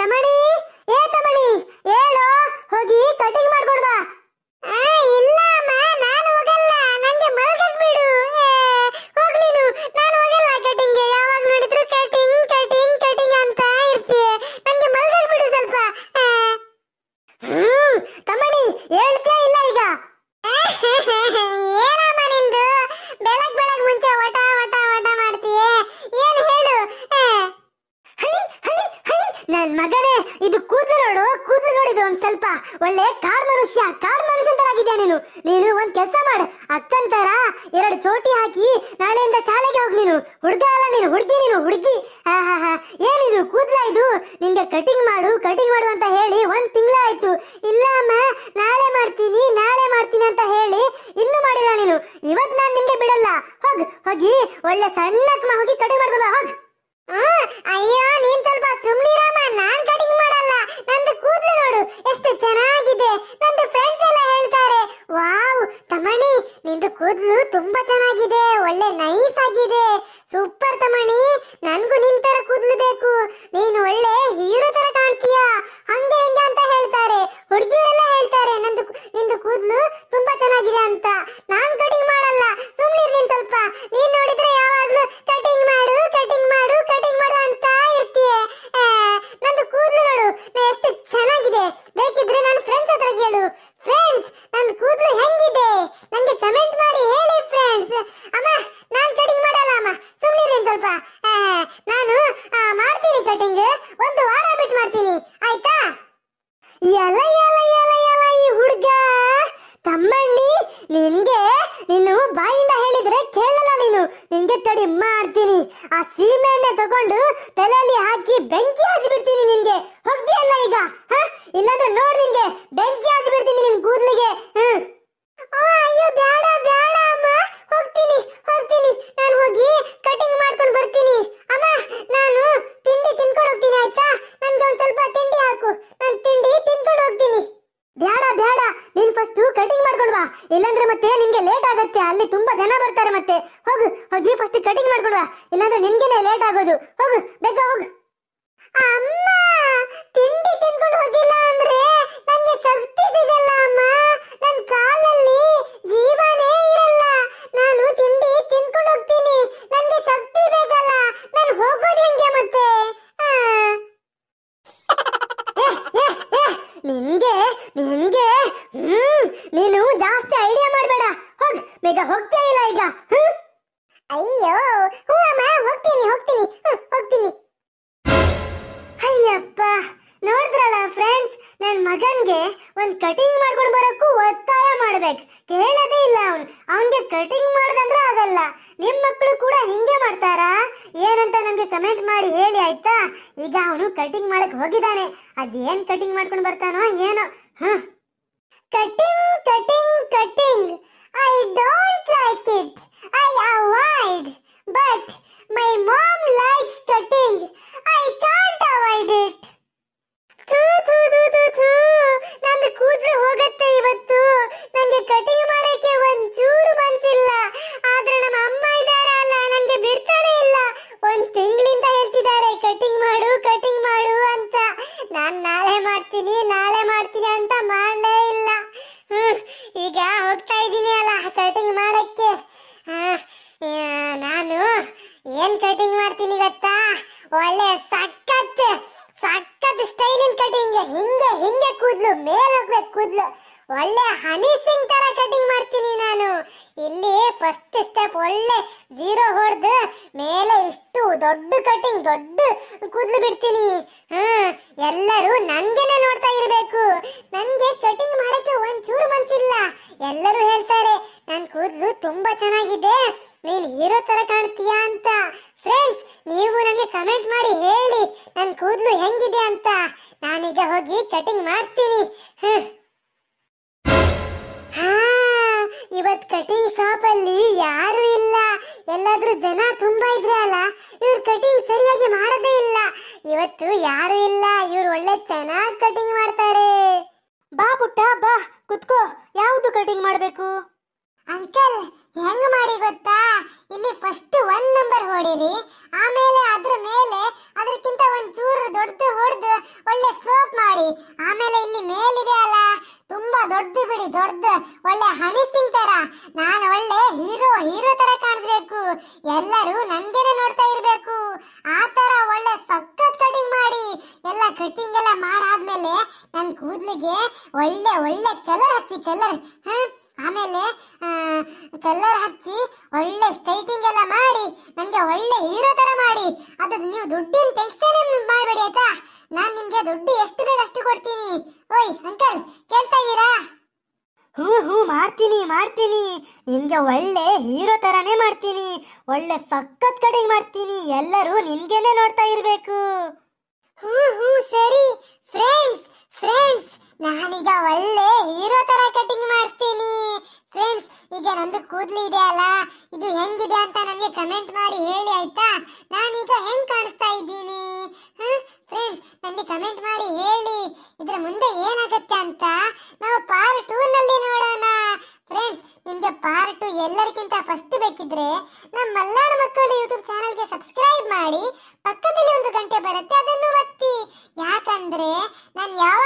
黙れ ಮಗನೇ ಇದು ಕೂದಲು ನೋಡು ಕೂದಲು ನೋಡಿದು ಒಂದ್ ಸ್ವಲ್ಪ ಒಳ್ಳೆ ಕಾಡ್ ಮನುಷ್ಯ ಕಾಡ್ ಮನುಷ್ಯ ನೀನು ನೀನು ಒಂದ್ ಕೆಲ್ಸ ಮಾಡು ಅಕ್ಕನ್ ತರ ಎರಡು ಚೋಟಿ ಹಾಕಿ ನಾಳೆಯಿಂದ ಶಾಲೆಗೆ ಹೋಗ್ ನೀನು ಹುಡುಗ ಅಲ್ಲ ನೀನು ಹುಡುಗಿ ನೀನು ಹುಡುಗಿ ಹಾ ಹಾ ಹಾ ಏನಿದು ಕೂದ್ಲ ಇದು ನಿಂಗೆ ಕಟಿಂಗ್ ಮಾಡು ಕಟಿಂಗ್ ಮಾಡು ಅಂತ ಹೇಳಿ ಒಂದ್ ತಿಂಗಳಾಯ್ತು ಇಲ್ಲ ಅಮ್ಮ ನಾಳೆ ಮಾಡ್ತೀನಿ ನಾಳೆ ಮಾಡ್ತೀನಿ ಅಂತ ಹೇಳಿ ಇನ್ನು ಮಾಡಿಲ್ಲ ನೀನು ಇವತ್ ನಾನ್ ನಿಮ್ಗೆ ಬಿಡಲ್ಲ ಹೋಗ್ ಹೋಗಿ ಒಳ್ಳೆ ಸಣ್ಣಕ್ಕ ಹೋಗಿ ಕಟಿಂಗ್ ಮಾಡ್ಕೊಂಡ ಹೋಗ್ ಅಯ್ಯೋ ನೀನ್ ಸ್ವಲ್ಪ ಸುಮ್ನಿರಮ್ಮ ನಾನ್ ಕಟಿಂಗ್ ಮಾಡಲ್ಲ ನಂದು ಕೂದಲು ನೋಡು ಎಷ್ಟು ಚೆನ್ನಾಗಿದೆ ನಂದು ಫ್ರೆಂಡ್ಸ್ ಎಲ್ಲ ಹೇಳ್ತಾರೆ ವಾವ್ ತಮಣಿ ನಿಂದು ಕೂದಲು ತುಂಬಾ ಚೆನ್ನಾಗಿದೆ ಒಳ್ಳೆ ನೈಸ್ ಆಗಿದೆ ಸೂಪರ್ ತಮಣಿ ನನ್ಗೂ ನಿನ್ ತರ ಕೂದಲು ಬೇಕು ನೀನ್ ಒಳ್ಳೆ ಹೀರೋ ತರ ಕಾಣ್ತೀಯ ಹಂಗೆ ಕಟಿಂಗ್ ಒಂದು ವಾರ ಬಿಟ್ಟು ಮಾಡ್ತೀನಿ ಆಯ್ತಾ ಎಲ್ಲ ಎಲ್ಲ ಎಲ್ಲ ಎಲ್ಲ ಈ ಹುಡುಗ ತಮ್ಮಣ್ಣಿ ನಿನ್ಗೆ ನೀನು ಬಾಯಿಂದ ಹೇಳಿದ್ರೆ ಕೇಳಲ್ಲ ನೀನು ನಿನ್ಗೆ ತಡಿ ಮಾಡ್ತೀನಿ ಆ ಸೀಮೆಣ್ಣೆ ತಗೊಂಡು ತಲೆಯಲ್ಲಿ ಹಾಕಿ ಬೆಂಕಿ ಹಚ್ಚಿ ಬಿಡ್ತೀನಿ ನಿನ್ಗೆ ಹೋಗ್ತೀಯಲ್ಲ ಈಗ ಹ ಇಲ್ಲಾಂದ್ರೆ ನೋಡ್ ನಿನ್ಗೆ ಬೆಂಕಿ ಹಚ್ಚಿ ನಿನ್ ಕೂದಲಿಗೆ ಹ್ಮ್ ಅಯ್ಯೋ ಬೇಡ ಬೇಡ ಅಮ್ಮ ಇಲ್ಲಾಂದ್ರೆ ಮತ್ತೆ ನಿಂಗೆ ಲೇಟ್ ಆಗುತ್ತೆ ಅಲ್ಲಿ ತುಂಬಾ ಜನ ಬರ್ತಾರೆ ಮತ್ತೆ ಹೋಗು ಹೋಗಿ ಫಸ್ಟ್ ಕಟಿಂಗ್ ಮಾಡ್ಕೊಡುವ ಇಲ್ಲಾಂದ್ರೆ ನಿನ್ಗೆನೆ ಲೇಟ್ ಆಗೋದು ಹೋಗು ಬೇಗ ಹೋಗು ಅಮ್ಮ ತಿಂಡಿ ತಿನ್ಕೊಂಡು ಹೋಗಿಲ್ಲ ಅಂದ್ರೆ ನನಗೆ ಶಕ್ತಿ ಸಿಗಲ್ಲ ಅಮ್ಮ ನನ್ ಕಾಲಲ್ಲಿ ಜೀವನೇ ಇರಲ್ಲ ನಾನು ತಿಂಡಿ ತಿನ್ಕೊಂಡು ಹೋಗ್ತೀನಿ ನನಗೆ ಶಕ್ತಿ ಬೇಕಲ್ಲ ನಾನು ಹೋಗೋದು ಹೆಂಗೆ ಮತ್ತೆ ನಿನ್ಗೆ ನಿನ್ಗೆ ನೋಡಿದ್ರಲ್ಲ ಫ್ರೆಂಡ್ಸ್ ನನ್ನ ಮಗನ್ಗೆ ಒಂದು ಕಟಿಂಗ್ ಮಾಡ್ಕೊಂಡು ಬರೋಕ್ಕೂ ಒತ್ತಾಯ ಮಾಡ್ಬೇಕು ಕೇಳದೇ ಇಲ್ಲ ಅವನು ಅವನಿಗೆ ಕಟಿಂಗ್ ಮಾಡೋದಂದ್ರೆ ಆಗಲ್ಲ ನಿಮ್ಮ ಮಕ್ಕಳು ಕೂಡ ಹಿಂಗೆ ಮಾಡ್ತಾರಾ ಏನಂತ ನನಗೆ ಕಮೆಂಟ್ ಮಾಡಿ ಹೇಳಿ ಆಯ್ತಾ ಈಗ ಅವನು ಕಟಿಂಗ್ ಮಾಡಕ್ ಹೋಗಿದ್ದಾನೆ ಅದೇನ್ ಕಟಿಂಗ್ ಮಾಡ್ಕೊಂಡು ಬರ್ತಾನೋ ಏನೋ ಹಾ cutting cutting cutting I don't like it I avoid ಈಗ ಹೋಗ್ತಾ ಇದ್ದೀನಿ ಅಲ್ಲ ಕಟಿಂಗ್ ಮಾಡಕ್ಕೆ ನಾನು ಏನ್ ಕಟಿಂಗ್ ಮಾಡ್ತೀನಿ ಗೊತ್ತಾ ಒಳ್ಳೆ ಸಖತ್ ಸಖತ್ ಸ್ಟೈಲಿನ ಕಟಿಂಗ್ ಹಿಂಗೆ ಹಿಂಗೆ ಕೂದಲು ಮೇಲೆ ಒಳ್ಳೆ ಹನಿ ಸಿಂಗ್ ತರ ಕಟಿಂಗ್ ಮಾಡ್ತೀನಿ ನಾನು ಇಲ್ಲಿ ಫಸ್ಟ್ ಸ್ಟೆಪ್ ಒಳ್ಳೆ ಜೀರೋ ಹೊಡೆದು ಮೇಲೆ ಇಷ್ಟು ದೊಡ್ಡ ಕಟಿಂಗ್ ದೊಡ್ಡ ಕೂದಲು ಬಿಡ್ತೀನಿ ಹಾ ಎಲ್ಲರೂ ನನ್ಗೆನೆ ನೋಡ್ತಾ ಇರಬೇಕು ನನಗೆ ಕಟಿಂಗ್ ಮಾಡಕ್ಕೆ ಒಂಚೂರು ಮನ್ಸಿಲ್ಲ ಎಲ್ಲರೂ ಹೇಳ್ತಾರೆ ನನ್ನ ಕೂದಲು ತುಂಬಾ ಚೆನ್ನಾಗಿದೆ ನೀನು ಹೀರೋ ತರ ಕಾಣ್ತೀಯಾ ಅಂತ ಫ್ರೆಂಡ್ಸ್ ನೀವು ನನಗೆ ಕಮೆಂಟ್ ಮಾಡಿ ಹೇಳಿ ನನ್ನ ಕೂದಲು ಹೆಂಗಿದೆ ಅಂತ ನಾನೀಗ ಹೋಗಿ ಕಟಿಂಗ್ ಮಾಡ್ತೀನಿ ಹಾ ಇವತ್ ಕಟಿಂಗ್ ಅಲ್ಲಿ ಯಾರು ಇಲ್ಲ ಎಲ್ಲಾದ್ರೂ ಜನ ತುಂಬಾ ಇದ್ರೆ ಅಲ್ಲ ಇವ್ರ ಕಟಿಂಗ್ ಸರಿಯಾಗಿ ಮಾಡದೇ ಇಲ್ಲ ಇವತ್ತು ಯಾರು ಇಲ್ಲ ಇವ್ರು ಒಳ್ಳೆ ಚೆನ್ನಾಗ್ ಕಟಿಂಗ್ ಮಾಡ್ತಾರೆ ಬಾ ಪುಟ್ಟ ಬಾ ಕುತ್ಕೋ ಯಾವ್ದು ಕಟಿಂಗ್ ಮಾಡಬೇಕು ಅಂಕಲ್ ಹೆಂಗ್ ಮಾಡಿ ಗೊತ್ತಾ ಇಲ್ಲಿ ಫಸ್ಟ್ ಒನ್ ನಂಬರ್ ಹೊಡೀರಿ ಆಮೇಲೆ ಅದ್ರ ಮೇಲೆ ಅದಕ್ಕಿಂತ ಒಂದ್ ಚೂರು ದೊಡ್ಡದು ಹೊಡೆದು ಒಳ್ಳೆ ಸ್ಲೋಪ್ ಮಾಡಿ ಆಮೇಲೆ ಇಲ್ಲಿ ಮೇಲಿದೆ ದೊಡ್ಡದು ಬಿಡಿ ದೊಡ್ಡ ಒಳ್ಳೆ ಹನಿ ತಿಂತಾರ ತರ ನಾನು ಒಳ್ಳೆ ಹೀರೋ ಹೀರೋ ತರ ಕಾಣಿಸ್ಬೇಕು ಎಲ್ಲರೂ ನನ್ಗೆನೆ ನೋಡ್ತಾ ಇರಬೇಕು ಆ ತರ ಒಳ್ಳೆ ಸಖತ್ ಕಟಿಂಗ್ ಮಾಡಿ ಎಲ್ಲ ಕಟಿಂಗ್ ಎಲ್ಲ ಮಾಡಾದ್ಮೇಲೆ ನನ್ನ ಕೂದ್ಲಿಗೆ ಒಳ್ಳೆ ಒಳ್ಳೆ ಕಲರ್ ಹಚ್ಚಿ ಕಲರ್ ಹಾ ಆಮೇಲೆ ಕಲರ್ ಹಚ್ಚಿ ಒಳ್ಳೆ ಸ್ಟೈಟಿಂಗ್ ಎಲ್ಲ ಮಾಡಿ ನನಗೆ ಒಳ್ಳೆ ಹೀರೋ ತರ ಮಾಡಿ ಅದು ನೀವು ದುಡ್ಡಿನ ಟೆನ್ಷನ್ ಮಾಡಬೇಡಿ ಆಯ್ತಾ ನಾನು ನಿಮಗೆ ದುಡ್ಡು ಎಷ್ಟು ಬೇಕು ಅಷ್ಟು ಕೊಡ್ತೀನಿ ಓಯ್ ಅಂಕಲ್ ಕೇಳ್ತಾ ಇದ್ದೀರಾ ಹ್ಞೂ ಹ್ಞೂ ಮಾಡ್ತೀನಿ ಮಾಡ್ತೀನಿ ನಿಮಗೆ ಒಳ್ಳೆ ಹೀರೋ ಥರನೇ ಮಾಡ್ತೀನಿ ಒಳ್ಳೆ ಸಖತ್ ಕಟಿಂಗ್ ಮಾಡ್ತೀನಿ ಎಲ್ಲರೂ ನಿಮಗೇನೆ ನೋಡ್ತಾ ಇರಬೇಕು ಹ್ಞೂ ಹ್ಞೂ ಸರಿ ಕೂದಲು ಇದೆ ಅಲ್ಲ ಇದು ಹೆಂಗಿದೆ ಅಂತ ನನಗೆ ಕಮೆಂಟ್ ಮಾಡಿ ಹೇಳಿ ಆಯ್ತಾ ಈಗ ಹೆಂಗ್ ಕಾಣಿಸ್ತಾ ಇದ್ದೀನಿ ಫ್ರೆಂಡ್ಸ್ ನನಗೆ ಕಮೆಂಟ್ ಮಾಡಿ ಹೇಳಿ ಇದರ ಮುಂದೆ ಏನಾಗುತ್ತೆ ಅಂತ ನಾವು ಪಾರ್ಟ್ ಟೂ ನಲ್ಲಿ ನೋಡೋಣ ಫ್ರೆಂಡ್ಸ್ ನಿಮಗೆ ಪಾರ್ಟ್ ಟು ಎಲ್ಲರಿಗಿಂತ ಫಸ್ಟ್ ಬೇಕಿದ್ರೆ ನಮ್ಮ ಮಲ್ನಾಡು ಮಕ್ಕಳು ಯೂಟ್ಯೂಬ್ ಚಾನಲ್ಗೆ ಸಬ್ಸ್ಕ್ರೈಬ್ ಮಾಡಿ ಪಕ್ಕದಲ್ಲಿ ಒಂದು ಗಂಟೆ ಬರುತ್ತೆ ಅದನ್ನು ಒತ್ತಿ ಯಾಕಂದ್ರೆ ನಾನು ಯಾವ